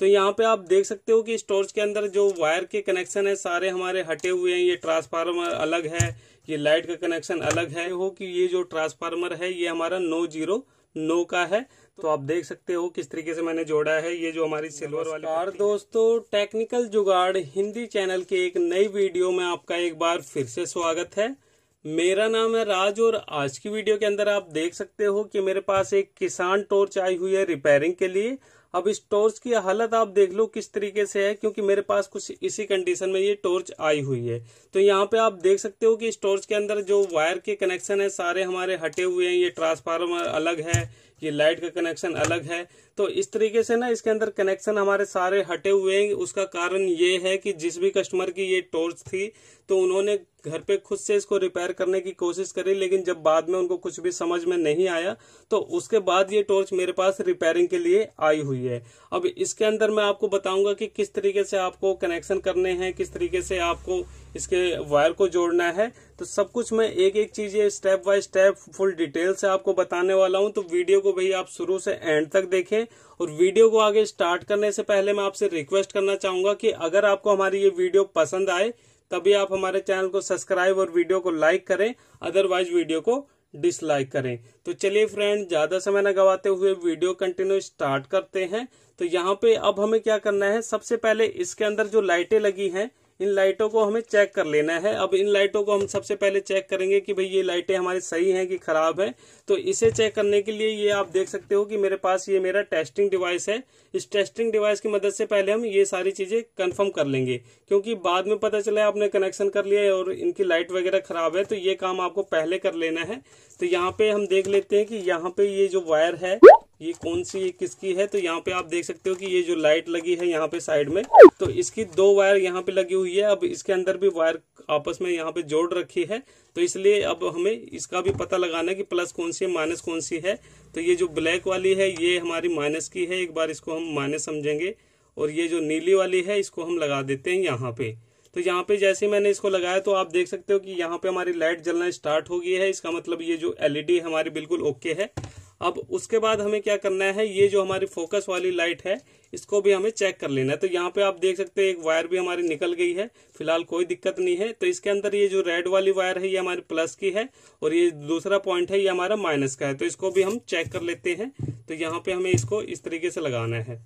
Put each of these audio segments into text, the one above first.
तो यहाँ पे आप देख सकते हो कि स्टोरेज के अंदर जो वायर के कनेक्शन है सारे हमारे हटे हुए हैं ये ट्रांसफार्मर अलग है ये लाइट का कनेक्शन अलग है हो कि ये जो ट्रांसफार्मर है ये हमारा नो जीरो नो का है तो आप देख सकते हो किस तरीके से मैंने जोड़ा है ये जो हमारी सिल्वर वाली और दोस्तों टेक्निकल जुगाड़ हिंदी चैनल के एक नई वीडियो में आपका एक बार फिर से स्वागत है मेरा नाम है राज और आज की वीडियो के अंदर आप देख सकते हो कि मेरे पास एक किसान टोर्च आई हुई है रिपेयरिंग के लिए अब इस टॉर्च की हालत आप देख लो किस तरीके से है क्योंकि मेरे पास कुछ इसी कंडीशन में ये टॉर्च आई हुई है तो यहाँ पे आप देख सकते हो कि इस टॉर्च के अंदर जो वायर के कनेक्शन है सारे हमारे हटे हुए हैं ये ट्रांसफार्मर अलग है ये लाइट का कनेक्शन अलग है तो इस तरीके से ना इसके अंदर कनेक्शन हमारे सारे हटे हुए हैं उसका कारण ये है कि जिस भी कस्टमर की ये टॉर्च थी तो उन्होंने घर पे खुद से इसको रिपेयर करने की कोशिश करी लेकिन जब बाद में उनको कुछ भी समझ में नहीं आया तो उसके बाद ये टॉर्च मेरे पास रिपेयरिंग के लिए आई हुई है अब इसके अंदर मैं आपको बताऊंगा कि किस तरीके से आपको कनेक्शन करने हैं किस तरीके से आपको इसके वायर को जोड़ना है तो सब कुछ मैं एक एक चीज step by step full detail से आपको बताने वाला हूं तो वीडियो को भाई आप शुरू से एंड तक देखें और वीडियो को आगे स्टार्ट करने से पहले मैं आपसे रिक्वेस्ट करना चाहूंगा कि अगर आपको हमारी ये वीडियो पसंद आए तभी आप हमारे चैनल को सब्सक्राइब और वीडियो को लाइक करें अदरवाइज वीडियो को डिसलाइक करें तो चलिए फ्रेंड ज्यादा समय न गवाते हुए वीडियो कंटिन्यू स्टार्ट करते हैं तो यहाँ पे अब हमें क्या करना है सबसे पहले इसके अंदर जो लाइटें लगी हैं इन लाइटों को हमें चेक कर लेना है अब इन लाइटों को हम सबसे पहले चेक करेंगे कि भाई ये लाइटें हमारी सही हैं कि खराब है तो इसे चेक करने के लिए ये आप देख सकते हो कि मेरे पास ये मेरा टेस्टिंग डिवाइस है इस टेस्टिंग डिवाइस की मदद से पहले हम ये सारी चीजें कन्फर्म कर लेंगे क्योंकि बाद में पता चला आपने कनेक्शन कर लिया है और इनकी लाइट वगैरह खराब है तो ये काम आपको पहले कर लेना है तो यहाँ पे हम देख लेते हैं कि यहाँ पे ये जो वायर है ये कौन सी किसकी है तो यहाँ पे आप देख सकते हो कि ये जो लाइट लगी है यहाँ पे साइड में तो इसकी दो वायर यहाँ पे लगी हुई है अब इसके अंदर भी वायर आपस में यहाँ पे जोड़ रखी है तो इसलिए अब हमें इसका भी पता लगाना है कि प्लस कौन सी है माइनस कौन सी है तो ये जो ब्लैक वाली है ये हमारी माइनस की है एक बार इसको हम माइनस समझेंगे और ये जो नीली वाली है इसको हम लगा देते हैं यहाँ पे तो यहाँ पे जैसे मैंने इसको लगाया तो आप देख सकते हो कि यहाँ पे हमारी लाइट जलना स्टार्ट हो गई है इसका मतलब ये जो एलईडी हमारी बिल्कुल ओके है अब उसके बाद हमें क्या करना है ये जो हमारी फोकस वाली लाइट है इसको भी हमें चेक कर लेना है तो यहाँ पे आप देख सकते हैं एक वायर भी हमारी निकल गई है फिलहाल कोई दिक्कत नहीं है तो इसके अंदर ये जो रेड वाली वायर है ये हमारी प्लस की है और ये दूसरा पॉइंट है ये हमारा माइनस का है तो इसको भी हम चेक कर लेते हैं तो यहाँ पे हमें इसको इस तरीके से लगाना है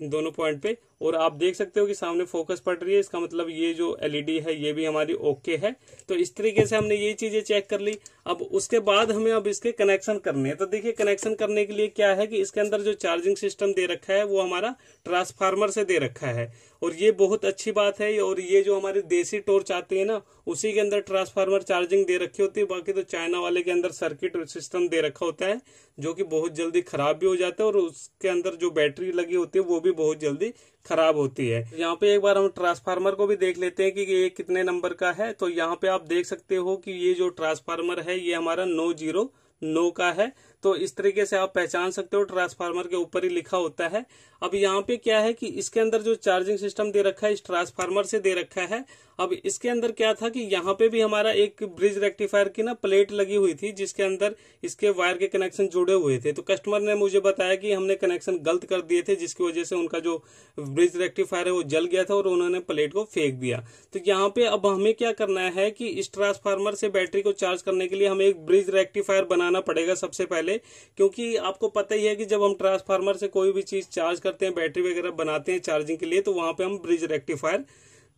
दोनों पॉइंट पे और आप देख सकते हो कि सामने फोकस पड़ रही है इसका मतलब ये जो एलईडी है ये भी हमारी ओके है तो इस तरीके से हमने ये चीजें चेक कर ली अब उसके बाद हमें अब इसके कनेक्शन करने हैं तो देखिए कनेक्शन करने के लिए क्या है कि इसके अंदर जो चार्जिंग सिस्टम दे रखा है वो हमारा ट्रांसफार्मर से दे रखा है और ये बहुत अच्छी बात है और ये जो हमारे देसी टॉर्च आती है ना उसी के अंदर ट्रांसफार्मर चार्जिंग दे रखी होती है बाकी तो चाइना वाले के अंदर सर्किट सिस्टम दे रखा होता है जो कि बहुत जल्दी खराब भी हो जाता है और उसके अंदर जो बैटरी लगी होती है वो भी बहुत जल्दी खराब होती है यहाँ पे एक बार हम ट्रांसफार्मर को भी देख लेते हैं कि ये कितने नंबर का है तो यहाँ पे आप देख सकते हो कि ये जो ट्रांसफार्मर है ये हमारा नो जीरो नो का है तो इस तरीके से आप पहचान सकते हो ट्रांसफार्मर के ऊपर ही लिखा होता है अब यहाँ पे क्या है कि इसके अंदर जो चार्जिंग सिस्टम दे रखा है इस ट्रांसफार्मर से दे रखा है अब इसके अंदर क्या था कि यहाँ पे भी हमारा एक ब्रिज रेक्टिफायर की ना प्लेट लगी हुई थी जिसके अंदर इसके वायर के कनेक्शन जुड़े हुए थे तो कस्टमर ने मुझे बताया कि हमने कनेक्शन गलत कर दिए थे जिसकी वजह से उनका जो ब्रिज रेक्टिफायर है वो जल गया था और उन्होंने प्लेट को फेंक दिया तो यहाँ पे अब हमें क्या करना है कि इस ट्रांसफार्मर से बैटरी को चार्ज करने के लिए हमें एक ब्रिज रेक्टिफायर बनाना पड़ेगा सबसे पहले पहले क्योंकि आपको पता ही है कि जब हम ट्रांसफार्मर से कोई भी चीज़ चार्ज करते हैं बैटरी वगैरह बनाते हैं चार्जिंग के लिए तो वहाँ पर हम ब्रिज रेक्टिफायर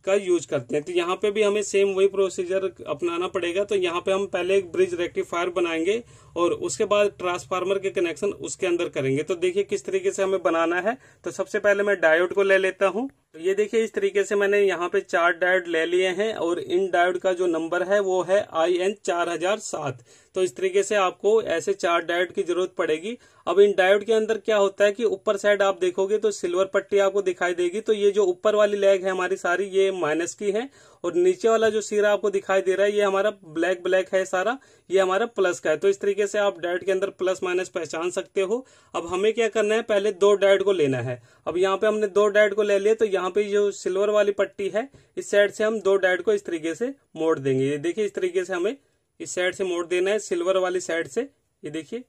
का यूज करते हैं तो यहाँ पे भी हमें सेम वही प्रोसीजर अपनाना पड़ेगा तो यहाँ पे हम पहले एक ब्रिज रेक्टिफायर बनाएंगे और उसके बाद ट्रांसफार्मर के कनेक्शन उसके अंदर करेंगे तो देखिए किस तरीके से हमें बनाना है तो सबसे पहले मैं डायोड को ले लेता हूँ तो ये देखिए इस तरीके से मैंने यहाँ पे चार डायोड ले लिए हैं और इन डायोड का जो नंबर है वो है आई एन चार हजार सात तो इस तरीके से आपको ऐसे चार डायोड की जरूरत पड़ेगी अब इन डायोड के अंदर क्या होता है कि ऊपर साइड आप देखोगे तो सिल्वर पट्टी आपको दिखाई देगी तो ये जो ऊपर वाली लेग है हमारी सारी ये माइनस की है और नीचे वाला जो सिरा आपको दिखाई दे रहा है ये हमारा ब्लैक ब्लैक है सारा ये हमारा प्लस का है तो इस तरीके से आप डायट के अंदर प्लस माइनस पहचान सकते हो अब हमें क्या करना है पहले दो डायट को लेना है अब यहाँ पे हमने दो डायट को ले लिया तो यहाँ पे जो सिल्वर वाली पट्टी है इस साइड से हम दो डायट को इस तरीके से मोड़ देंगे ये देखिए इस तरीके से हमें इस साइड से मोड़ देना है सिल्वर वाली साइड से ये देखिए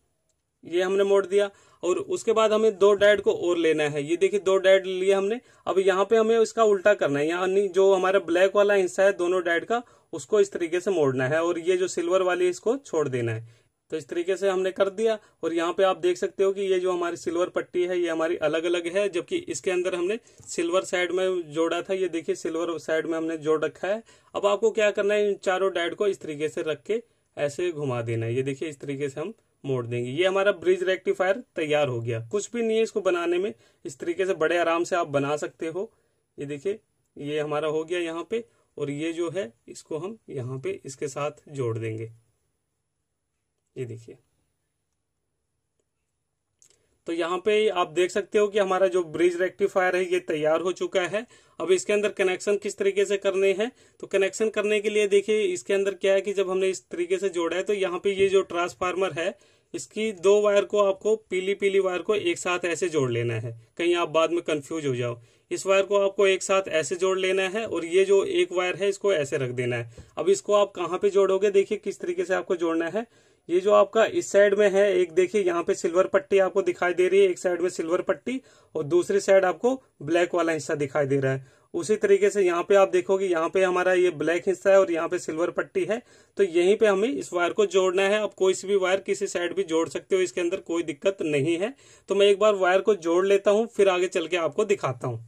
ये हमने मोड़ दिया और उसके बाद हमें दो डैड को और लेना है ये देखिए दो डैड लिए हमने अब यहाँ पे हमें इसका उल्टा करना है यहाँ जो हमारा ब्लैक वाला हिस्सा है दोनों डैड का उसको इस तरीके से मोड़ना है और ये जो सिल्वर वाली इसको छोड़ देना है तो इस तरीके से हमने कर दिया और यहाँ पे आप देख सकते हो कि ये जो हमारी सिल्वर पट्टी है ये हमारी अलग अलग है जबकि इसके अंदर हमने सिल्वर साइड में जोड़ा था ये देखिए सिल्वर साइड में हमने जोड़ रखा है अब आपको क्या करना है इन चारों डैड को इस तरीके से रख के ऐसे घुमा देना है ये देखिए इस तरीके से हम मोड़ देंगे ये हमारा ब्रिज रेक्टिफायर तैयार हो गया कुछ भी नहीं है इसको बनाने में इस तरीके से बड़े आराम से आप बना सकते हो ये देखिए ये हमारा हो गया यहाँ पे और ये जो है इसको हम यहाँ पे इसके साथ जोड़ देंगे ये देखिए तो यहाँ पे आप देख सकते हो कि हमारा जो ब्रिज रेक्टिफायर है ये तैयार हो चुका है अब इसके अंदर कनेक्शन किस तरीके से करने हैं तो कनेक्शन करने के लिए देखिए इसके अंदर क्या है कि जब हमने इस तरीके से जोड़ा है तो यहाँ पे ये जो ट्रांसफार्मर है इसकी दो वायर को आपको पीली पीली वायर को एक साथ ऐसे जोड़ लेना है कहीं आप बाद में कंफ्यूज हो जाओ इस वायर को आपको एक साथ ऐसे जोड़ लेना है और ये जो एक वायर है इसको ऐसे रख देना है अब इसको आप कहाँ पे जोड़ोगे देखिए किस तरीके से आपको जोड़ना है ये जो आपका इस साइड में है एक देखिए यहाँ पे सिल्वर पट्टी आपको दिखाई दे रही है एक साइड में सिल्वर पट्टी और दूसरी साइड आपको ब्लैक वाला हिस्सा दिखाई दे रहा है उसी तरीके से यहाँ पे आप देखोगे यहाँ पे हमारा ये ब्लैक हिस्सा है और यहाँ पे सिल्वर पट्टी है तो यहीं पे हमें इस वायर को जोड़ना है अब कोई सी भी वायर किसी साइड भी जोड़ सकते हो इसके अंदर कोई दिक्कत नहीं है तो मैं एक बार वायर को जोड़ लेता हूँ फिर आगे चल के आपको दिखाता हूँ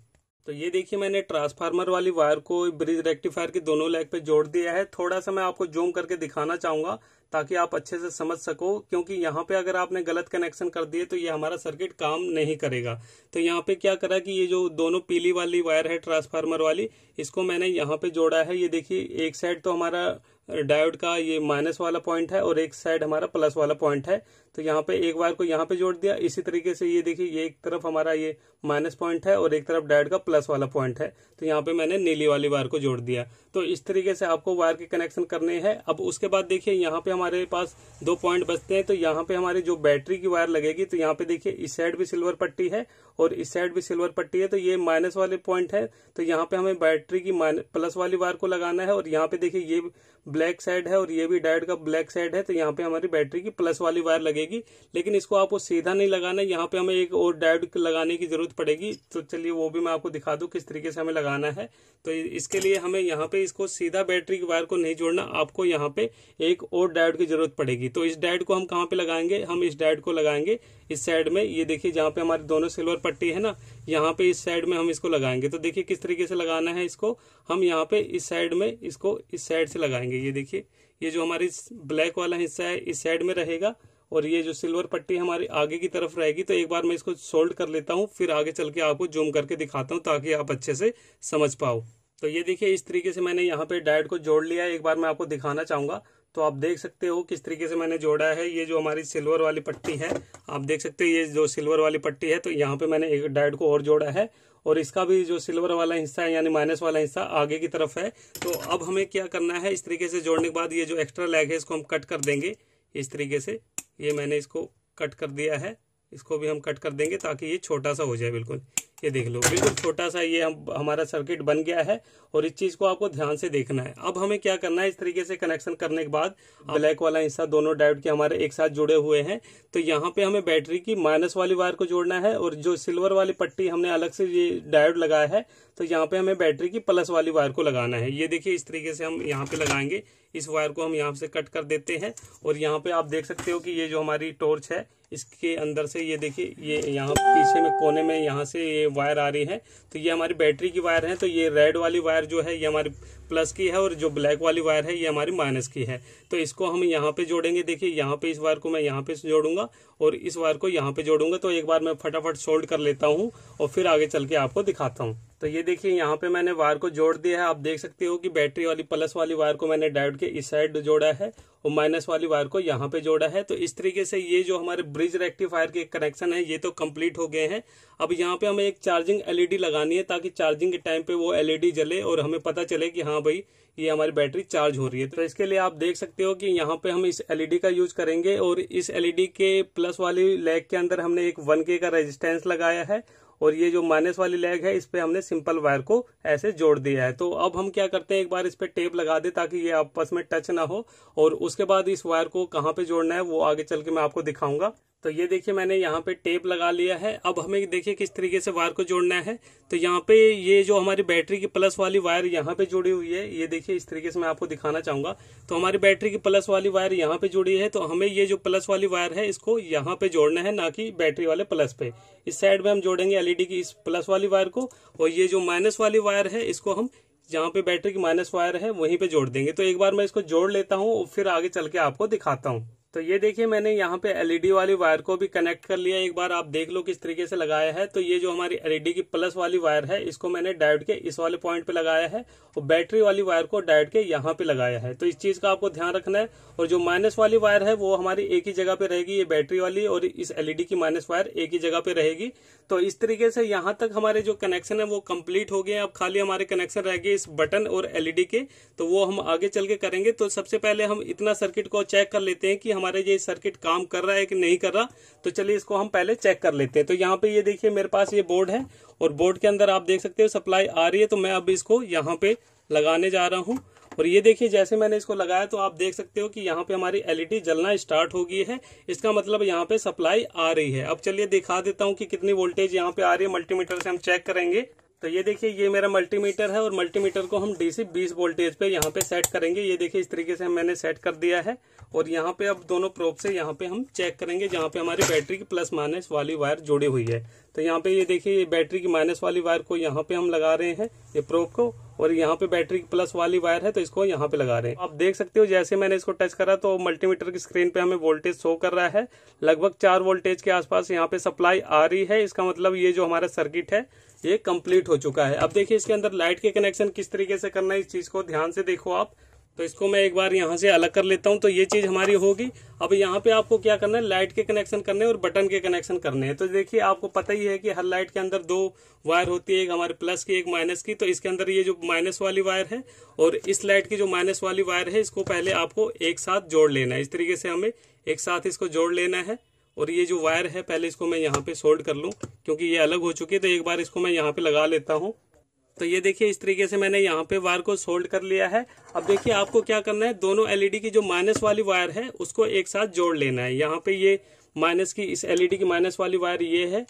तो ये देखिए मैंने ट्रांसफार्मर वाली वायर को ब्रिज रेक्टिफायर के दोनों लेग पे जोड़ दिया है थोड़ा सा मैं आपको जूम करके दिखाना चाहूंगा ताकि आप अच्छे से समझ सको क्योंकि यहाँ पे अगर आपने गलत कनेक्शन कर दिए तो ये हमारा सर्किट काम नहीं करेगा तो यहाँ पे क्या करा कि ये जो दोनों पीली वाली वायर है ट्रांसफार्मर वाली इसको मैंने यहाँ पे जोड़ा है ये देखिए एक साइड तो हमारा डायोड का ये माइनस वाला पॉइंट है और एक साइड हमारा प्लस वाला पॉइंट है तो यहाँ पे एक वायर को यहाँ पे जोड़ दिया इसी तरीके से ये देखिए ये एक तरफ हमारा ये माइनस पॉइंट है और एक तरफ डायोड का प्लस वाला पॉइंट है तो यहाँ पे मैंने नीली वाली वायर को जोड़ दिया तो इस तरीके से आपको वायर के कनेक्शन करने हैं अब उसके बाद देखिए यहाँ पे हमारे पास दो पॉइंट बचते हैं तो यहाँ पे हमारी जो बैटरी की वायर लगेगी तो यहाँ पे देखिए इस साइड भी सिल्वर पट्टी है और इस साइड भी सिल्वर पट्टी है तो ये माइनस वाले पॉइंट है तो यहाँ पे हमें बैटरी की प्लस वाली वायर को लगाना है और यहाँ पे देखिए ये ब्लैक साइड है और ये भी डायोड का ब्लैक साइड है तो यहाँ पे हमारी बैटरी की प्लस वाली वायर लगेगी लेकिन इसको आपको सीधा नहीं लगाना है यहाँ पे हमें एक और डायोड लगाने की जरूरत पड़ेगी तो चलिए वो भी मैं आपको दिखा दूँ किस तरीके से हमें लगाना है तो इसके लिए हमें यहाँ पे इसको सीधा बैटरी की वायर को नहीं जोड़ना आपको यहाँ पे एक और डायोड की जरूरत पड़ेगी तो इस डायोड को हम कहाँ पे लगाएंगे हम इस डायोड को लगाएंगे इस साइड में ये देखिए जहाँ पे हमारी दोनों सिल्वर पट्टी है ना यहाँ पे इस साइड में हम इसको लगाएंगे तो देखिए किस तरीके से लगाना है इसको हम यहाँ पे इस साइड में इसको इस साइड से लगाएंगे ये देखिए ये जो हमारी ब्लैक वाला हिस्सा है इस साइड में रहेगा और ये जो सिल्वर पट्टी हमारी आगे की तरफ रहेगी तो एक बार मैं इसको सोल्ड कर लेता हूँ फिर आगे चल के आपको जूम करके दिखाता हूँ ताकि आप अच्छे से समझ पाओ तो ये देखिए इस तरीके से मैंने यहाँ पे डायट को जोड़ लिया एक बार मैं आपको दिखाना चाहूंगा तो आप देख सकते हो किस तरीके से मैंने जोड़ा है ये जो हमारी सिल्वर वाली पट्टी है आप देख सकते हो ये जो सिल्वर वाली पट्टी है तो यहाँ पे मैंने एक डायड को और जोड़ा है और इसका भी जो सिल्वर वाला हिस्सा है यानी माइनस वाला हिस्सा आगे की तरफ है तो अब हमें क्या करना है इस तरीके से जोड़ने के बाद ये जो एक्स्ट्रा लेग है इसको हम कट कर देंगे इस तरीके से ये मैंने इसको कट कर दिया है इसको भी हम कट कर देंगे ताकि ये छोटा सा हो जाए बिल्कुल ये देख लो बिल्कुल छोटा सा ये हम हमारा सर्किट बन गया है और इस चीज को आपको ध्यान से देखना है अब हमें क्या करना है इस तरीके से कनेक्शन करने के बाद ब्लैक वाला हिस्सा दोनों डायोड के हमारे एक साथ जुड़े हुए हैं तो यहाँ पे हमें बैटरी की माइनस वाली वायर को जोड़ना है और जो सिल्वर वाली पट्टी हमने अलग से ये डायोड लगाया है तो यहाँ पे हमें बैटरी की प्लस वाली वायर को लगाना है ये देखिए इस तरीके से हम यहाँ पे लगाएंगे इस वायर को हम यहाँ से कट कर देते हैं और यहाँ पे आप देख सकते हो कि ये जो हमारी टॉर्च है इसके अंदर से ये देखिए ये यहाँ पीछे में कोने में यहाँ से ये वायर आ रही है तो ये हमारी बैटरी की वायर है तो ये रेड वाली वायर जो है ये हमारी प्लस की है और जो ब्लैक वाली वायर है ये हमारी माइनस की है तो इसको हम यहाँ पे जोड़ेंगे देखिए यहाँ पे इस वायर को मैं यहाँ पे जोड़ूंगा और इस वायर को यहाँ पे जोड़ूंगा तो एक बार मैं फटाफट सोल्ड कर लेता हूँ और फिर आगे चल के आपको दिखाता हूँ तो ये देखिए यहाँ पे मैंने वायर को जोड़ दिया है आप देख सकते हो कि बैटरी वाली प्लस वाली वायर को मैंने डायरेक्ट के इस साइड जोड़ा है और माइनस वाली वायर को यहाँ पे जोड़ा है तो इस तरीके से ये जो हमारे ब्रिज रेक्टिफायर के कनेक्शन है ये तो कंप्लीट हो गए हैं अब यहाँ पे हमें एक चार्जिंग एलईडी लगानी है ताकि चार्जिंग के टाइम पे वो एलईडी जले और हमें पता चले कि हाँ हाँ भाई ये हमारी बैटरी चार्ज हो रही है तो इसके लिए आप देख सकते हो कि यहाँ पे हम इस एलईडी e का यूज करेंगे और इस एलईडी e के प्लस वाली लैग के अंदर हमने एक वन के का रेजिस्टेंस लगाया है और ये जो माइनस वाली लैग है इस पर हमने सिंपल वायर को ऐसे जोड़ दिया है तो अब हम क्या करते हैं एक बार इस पर टेप लगा दे ताकि ये आपस में टच ना हो और उसके बाद इस वायर को कहाँ पे जोड़ना है वो आगे चल के मैं आपको दिखाऊंगा तो ये देखिए मैंने यहाँ पे टेप लगा लिया है अब हमें देखिए किस तरीके से वायर को जोड़ना है तो यहाँ पे ये जो हमारी बैटरी की प्लस वाली वायर यहाँ पे जुड़ी हुई है ये देखिए इस तरीके से मैं आपको दिखाना चाहूंगा तो हमारी बैटरी की प्लस वाली वायर यहाँ पे जुड़ी है तो हमें ये जो प्लस वाली वायर है इसको यहाँ पे जोड़ना है ना कि बैटरी वाले प्लस पे इस साइड में हम जोड़ेंगे एलईडी की इस प्लस वाली वायर को और ये जो माइनस वाली वायर है इसको हम जहाँ पे बैटरी की माइनस वायर है वहीं पे जोड़ देंगे तो एक बार मैं इसको जोड़ लेता हूँ और फिर आगे चल के आपको दिखाता हूँ तो ये देखिए मैंने यहाँ पे एलईडी e वाली वायर को भी कनेक्ट कर लिया एक बार आप देख लो किस तरीके से लगाया है तो ये जो हमारी एलईडी e की प्लस वाली वायर है इसको मैंने डायोड के इस वाले पॉइंट पे लगाया है और बैटरी वाली वायर को डायोड के यहाँ पे लगाया है तो इस चीज का आपको ध्यान रखना है और जो माइनस वाली वायर है वो हमारी एक ही जगह पे रहेगी ये बैटरी वाली और इस एलईडी e की माइनस वायर एक ही जगह पे रहेगी तो इस तरीके से यहाँ तक हमारे जो कनेक्शन है वो कम्प्लीट हो गए अब खाली हमारे कनेक्शन रह गए इस बटन और एलईडी के तो वो हम आगे चल के करेंगे तो सबसे पहले हम इतना सर्किट को चेक कर लेते हैं कि हमारे ये सर्किट काम कर रहा है कि नहीं कर रहा तो चलिए इसको हम पहले चेक कर लेते हैं तो यहाँ पे ये देखिए मेरे पास ये बोर्ड है और बोर्ड के अंदर आप देख सकते हो सप्लाई आ रही है तो मैं अब इसको यहाँ पे लगाने जा रहा हूँ और ये देखिए जैसे मैंने इसको लगाया तो आप देख सकते हो कि यहाँ पे हमारी एलईडी जलना स्टार्ट हो गई है इसका मतलब यहाँ पे सप्लाई आ रही है अब चलिए दिखा देता हूँ कि कितनी वोल्टेज यहाँ पे आ रही है मल्टीमीटर से हम चेक करेंगे तो ये देखिए ये मेरा मल्टीमीटर है और मल्टीमीटर को हम डीसी 20 वोल्टेज पे यहाँ पे सेट करेंगे ये देखिए इस तरीके से मैंने सेट कर दिया है और यहाँ पे अब दोनों प्रोप से यहाँ पे हम चेक करेंगे जहाँ पे हमारी बैटरी की प्लस माइनस वाली वायर जुड़ी हुई है तो यहाँ पे ये देखिए ये बैटरी की माइनस वाली वायर को यहाँ पे हम लगा रहे हैं ये प्रोप को और यहाँ पे बैटरी की प्लस वाली वायर है तो इसको यहाँ पे लगा रहे हैं आप देख सकते हो जैसे मैंने इसको टच करा तो मल्टीमीटर की स्क्रीन पे हमें वोल्टेज शो कर रहा है लगभग चार वोल्टेज के आसपास यहाँ पे सप्लाई आ रही है इसका मतलब ये जो हमारा सर्किट है ये कम्प्लीट हो चुका है अब देखिए इसके अंदर लाइट के कनेक्शन किस तरीके से करना है इस चीज को ध्यान से देखो आप तो इसको मैं एक बार यहाँ से अलग कर लेता हूँ तो ये चीज़ हमारी होगी अब यहाँ पे आपको क्या करना है लाइट के कनेक्शन करने और बटन के कनेक्शन करने हैं तो देखिए आपको पता ही है कि हर लाइट के अंदर दो वायर होती है एक हमारे प्लस की एक माइनस की तो इसके अंदर ये जो माइनस वाली वायर है और इस लाइट की जो माइनस वाली वायर है इसको पहले आपको एक साथ जोड़ लेना है इस तरीके से हमें एक साथ इसको जोड़ लेना है और ये जो वायर है पहले इसको मैं यहाँ पे सोल्ड कर लूँ क्योंकि ये अलग हो चुकी है तो एक बार इसको मैं यहाँ पे लगा लेता हूँ तो ये देखिए इस तरीके से मैंने यहाँ पे वायर को सोल्ड कर लिया है अब देखिए आपको क्या करना है दोनों एलईडी e की जो माइनस वाली वायर है उसको एक साथ जोड़ लेना है यहाँ पे ये माइनस की इस एलईडी e की माइनस वाली वायर ये है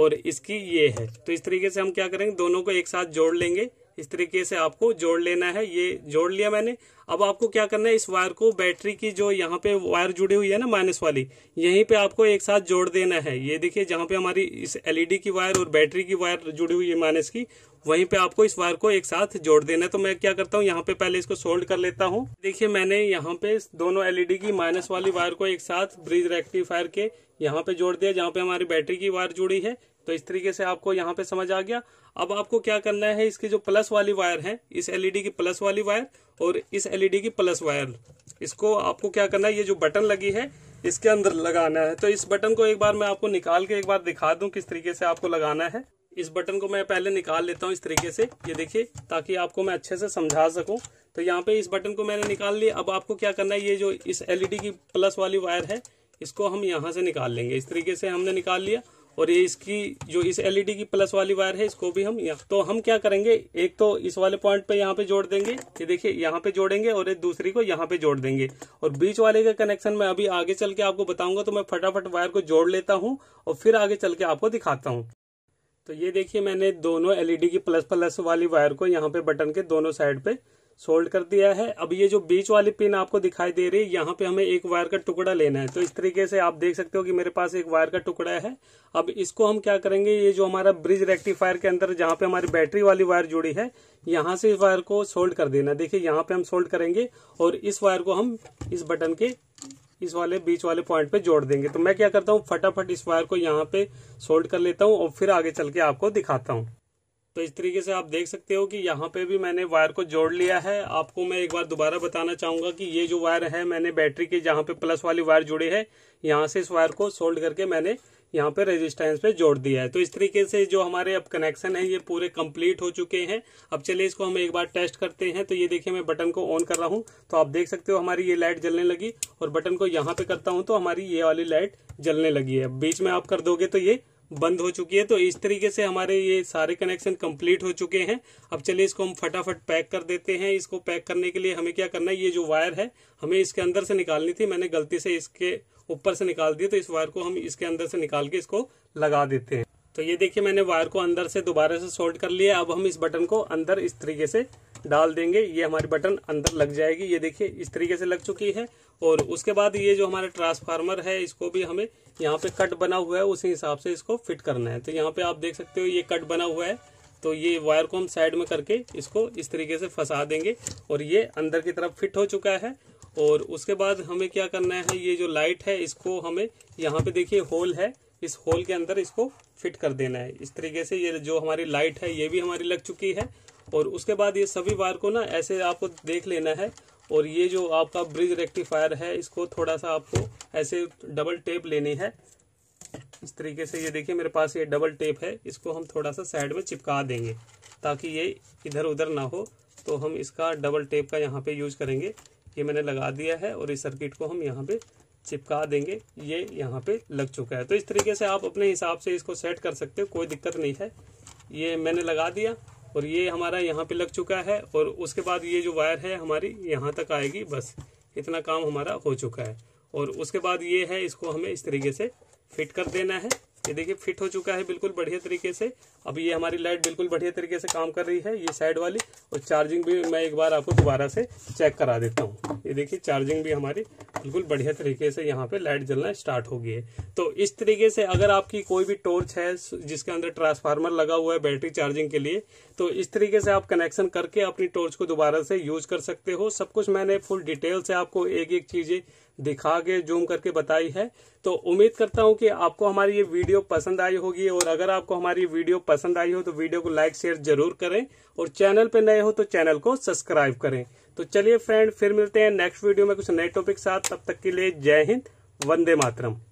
और इसकी ये है तो इस तरीके से हम क्या करेंगे दोनों को एक साथ जोड़ लेंगे इस तरीके से आपको जोड़ लेना है ये जोड़ लिया मैंने अब आपको क्या करना है इस वायर को बैटरी की जो यहाँ पे वायर जुड़ी हुई है ना माइनस वाली यहीं पे आपको एक साथ जोड़ देना है ये देखिए जहाँ पे हमारी इस एलईडी की वायर और बैटरी की वायर जुड़ी हुई है माइनस की वहीं पे आपको इस वायर को एक साथ जोड़ देना है तो मैं क्या करता हूँ यहाँ पे पहले इसको सोल्ड कर लेता हूँ देखिये मैंने यहाँ पे दोनों एलईडी की माइनस वाली वायर को एक साथ ब्रिज रेक्टिफायर के यहाँ पे जोड़ दिया जहाँ पे हमारी बैटरी की वायर जुड़ी है तो इस तरीके से आपको यहाँ पे समझ आ गया अब आपको क्या करना है इसकी जो प्लस वाली वायर है इस एलईडी की प्लस वाली वायर और इस एलईडी की प्लस वायर इसको आपको क्या करना है ये जो बटन लगी है इसके अंदर लगाना है तो इस बटन को एक बार मैं आपको निकाल के एक बार दिखा दूं किस तरीके से आपको लगाना है इस बटन को मैं पहले निकाल लेता हूँ इस तरीके से ये देखिए ताकि आपको मैं अच्छे से समझा सकूँ तो यहाँ पे इस बटन को मैंने निकाल लिया अब आपको क्या करना है ये जो इस एलईडी की प्लस वाली वायर है इसको हम यहाँ से निकाल लेंगे इस तरीके से हमने निकाल लिया और ये इसकी जो इस एलईडी e की प्लस वाली वायर है इसको भी हम यहाँ तो हम क्या करेंगे एक तो इस वाले पॉइंट पे यहाँ पे जोड़ देंगे ये देखिए यहाँ पे जोड़ेंगे और एक दूसरी को यहाँ पे जोड़ देंगे और बीच वाले का कनेक्शन मैं अभी आगे चल के आपको बताऊंगा तो मैं फटाफट वायर को जोड़ लेता हूँ और फिर आगे चल के आपको दिखाता हूँ तो ये देखिए मैंने दोनों एलईडी e की प्लस प्लस वाली वायर को यहाँ पे बटन के दोनों साइड पे सोल्ड कर दिया है अब ये जो बीच वाली पिन आपको दिखाई दे रही है यहाँ पे हमें एक वायर का टुकड़ा लेना है तो इस तरीके से आप देख सकते हो कि मेरे पास एक वायर का टुकड़ा है अब इसको हम क्या करेंगे ये जो हमारा ब्रिज रेक्टिफायर के अंदर जहाँ पे हमारी बैटरी वाली वायर जुड़ी है यहाँ से इस वायर को सोल्ड कर देना देखिए यहाँ पे हम सोल्ड करेंगे और इस वायर को हम इस बटन के इस वाले बीच वाले पॉइंट पे जोड़ देंगे तो मैं क्या करता हूँ फटाफट इस वायर को यहाँ पे सोल्ड कर लेता हूँ और फिर आगे चल के आपको दिखाता हूँ तो इस तरीके से आप देख सकते हो कि यहाँ पे भी मैंने वायर को जोड़ लिया है आपको मैं एक बार दोबारा बताना चाहूंगा कि ये जो वायर है मैंने बैटरी के जहाँ पे प्लस वाली वायर जुड़ी है यहाँ से इस वायर को सोल्ड करके मैंने यहाँ पे रेजिस्टेंस पे जोड़ दिया है तो इस तरीके से जो हमारे अब कनेक्शन है ये पूरे कंप्लीट हो चुके हैं अब चलिए इसको हम एक बार टेस्ट करते हैं तो ये देखिए मैं बटन को ऑन कर रहा हूँ तो आप देख सकते हो हमारी ये लाइट जलने लगी और बटन को यहाँ पे करता हूँ तो हमारी ये वाली लाइट जलने लगी है बीच में आप कर दोगे तो ये बंद हो चुकी है तो इस तरीके से हमारे ये सारे कनेक्शन कंप्लीट हो चुके हैं अब चलिए इसको हम फटाफट पैक कर देते हैं इसको पैक करने के लिए हमें क्या करना है ये जो वायर है हमें इसके अंदर से निकालनी थी मैंने गलती से इसके ऊपर से निकाल दी तो इस वायर को हम इसके अंदर से निकाल के इसको लगा देते हैं तो ये देखिए मैंने वायर को अंदर से दोबारा से शॉर्ट कर लिया अब हम इस बटन को अंदर इस तरीके से डाल देंगे ये हमारी बटन अंदर लग जाएगी ये देखिए इस तरीके से लग चुकी है और उसके बाद ये जो हमारा ट्रांसफार्मर है इसको भी हमें यहाँ पे कट बना हुआ है उसी हिसाब से इसको फिट करना है तो यहाँ पे आप देख सकते हो ये कट बना हुआ है तो ये वायर को हम साइड में करके इसको इस तरीके से फंसा देंगे और ये अंदर की तरफ फिट हो चुका है और उसके बाद हमें क्या करना है ये जो लाइट है इसको हमें यहाँ पे देखिए होल है इस होल के अंदर इसको फिट कर देना है इस तरीके से ये जो हमारी लाइट है ये भी हमारी लग चुकी है और उसके बाद ये सभी वायर को ना ऐसे आपको देख लेना है और ये जो आपका ब्रिज रेक्टिफायर है इसको थोड़ा सा आपको ऐसे डबल टेप लेनी है इस तरीके से ये देखिए मेरे पास ये डबल टेप है इसको हम थोड़ा सा साइड में चिपका देंगे ताकि ये इधर उधर ना हो तो हम इसका डबल टेप का यहाँ पे यूज करेंगे ये मैंने लगा दिया है और इस सर्किट को हम यहाँ पे चिपका देंगे ये यहाँ पे लग चुका है तो इस तरीके से आप अपने हिसाब से इसको सेट कर सकते हो कोई दिक्कत नहीं है ये मैंने लगा दिया और ये हमारा यहाँ पे लग चुका है और उसके बाद ये जो वायर है हमारी यहाँ तक आएगी बस इतना काम हमारा हो चुका है और उसके बाद ये है इसको हमें इस तरीके से फिट कर देना है ये देखिए फिट हो चुका है बिल्कुल बढ़िया तरीके से अब ये हमारी लाइट बिल्कुल बढ़िया तरीके से काम कर रही है ये साइड वाली और चार्जिंग भी मैं एक बार आपको दोबारा से चेक करा देता हूँ ये देखिए चार्जिंग भी हमारी बिल्कुल बढ़िया तरीके से यहाँ पे लाइट जलना स्टार्ट हो गई है तो इस तरीके से अगर आपकी कोई भी टॉर्च है जिसके अंदर ट्रांसफार्मर लगा हुआ है बैटरी चार्जिंग के लिए तो इस तरीके से आप कनेक्शन करके अपनी टॉर्च को दोबारा से यूज कर सकते हो सब कुछ मैंने फुल डिटेल से आपको एक एक चीजें दिखा के जूम करके बताई है तो उम्मीद करता हूँ कि आपको हमारी ये वीडियो पसंद आई होगी और अगर आपको हमारी वीडियो पसंद आई हो तो वीडियो को लाइक शेयर जरूर करें और चैनल पे नए हो तो चैनल को सब्सक्राइब करें तो चलिए फ्रेंड फिर मिलते हैं नेक्स्ट वीडियो में कुछ नए टॉपिक साथ तब तक के लिए जय हिंद वंदे मातरम